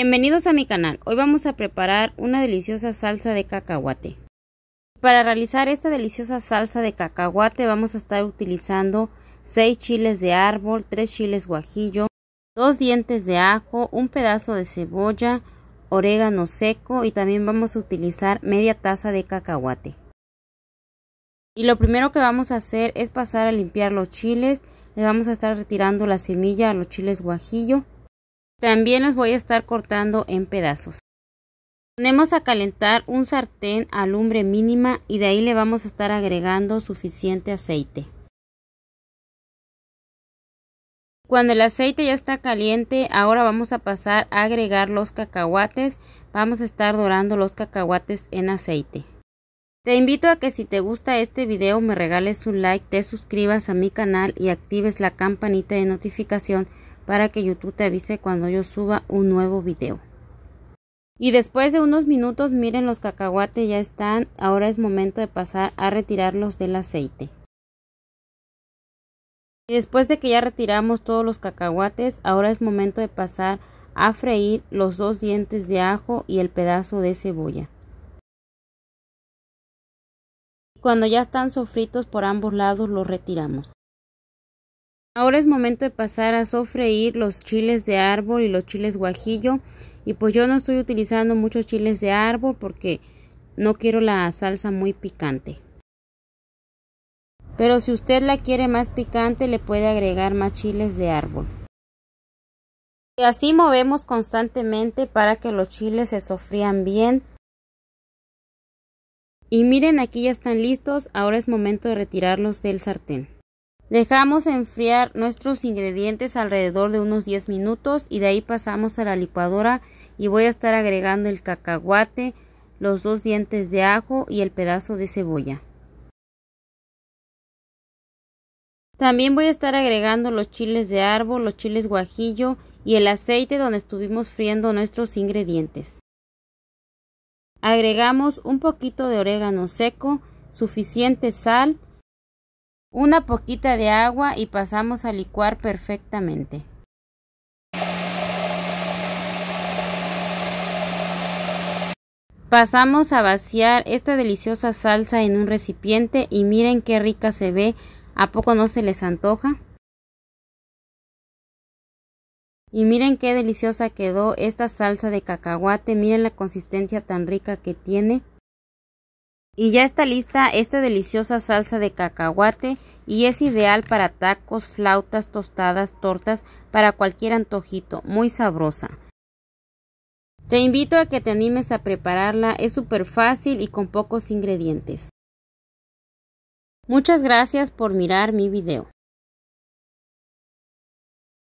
Bienvenidos a mi canal, hoy vamos a preparar una deliciosa salsa de cacahuate. Para realizar esta deliciosa salsa de cacahuate vamos a estar utilizando 6 chiles de árbol, 3 chiles guajillo, 2 dientes de ajo, un pedazo de cebolla, orégano seco y también vamos a utilizar media taza de cacahuate. Y lo primero que vamos a hacer es pasar a limpiar los chiles, le vamos a estar retirando la semilla a los chiles guajillo. También los voy a estar cortando en pedazos. Ponemos a calentar un sartén a lumbre mínima y de ahí le vamos a estar agregando suficiente aceite. Cuando el aceite ya está caliente, ahora vamos a pasar a agregar los cacahuates. Vamos a estar dorando los cacahuates en aceite. Te invito a que si te gusta este video me regales un like, te suscribas a mi canal y actives la campanita de notificación para que YouTube te avise cuando yo suba un nuevo video. Y después de unos minutos, miren los cacahuates ya están, ahora es momento de pasar a retirarlos del aceite. Y después de que ya retiramos todos los cacahuates, ahora es momento de pasar a freír los dos dientes de ajo y el pedazo de cebolla. Cuando ya están sofritos por ambos lados los retiramos. Ahora es momento de pasar a sofreír los chiles de árbol y los chiles guajillo. Y pues yo no estoy utilizando muchos chiles de árbol porque no quiero la salsa muy picante. Pero si usted la quiere más picante le puede agregar más chiles de árbol. Y así movemos constantemente para que los chiles se sofrían bien. Y miren aquí ya están listos, ahora es momento de retirarlos del sartén. Dejamos enfriar nuestros ingredientes alrededor de unos 10 minutos y de ahí pasamos a la licuadora y voy a estar agregando el cacahuate, los dos dientes de ajo y el pedazo de cebolla. También voy a estar agregando los chiles de árbol, los chiles guajillo y el aceite donde estuvimos friendo nuestros ingredientes. Agregamos un poquito de orégano seco, suficiente sal una poquita de agua y pasamos a licuar perfectamente. Pasamos a vaciar esta deliciosa salsa en un recipiente y miren qué rica se ve, ¿a poco no se les antoja? Y miren qué deliciosa quedó esta salsa de cacahuate, miren la consistencia tan rica que tiene. Y ya está lista esta deliciosa salsa de cacahuate y es ideal para tacos, flautas, tostadas, tortas, para cualquier antojito, muy sabrosa. Te invito a que te animes a prepararla, es súper fácil y con pocos ingredientes. Muchas gracias por mirar mi video.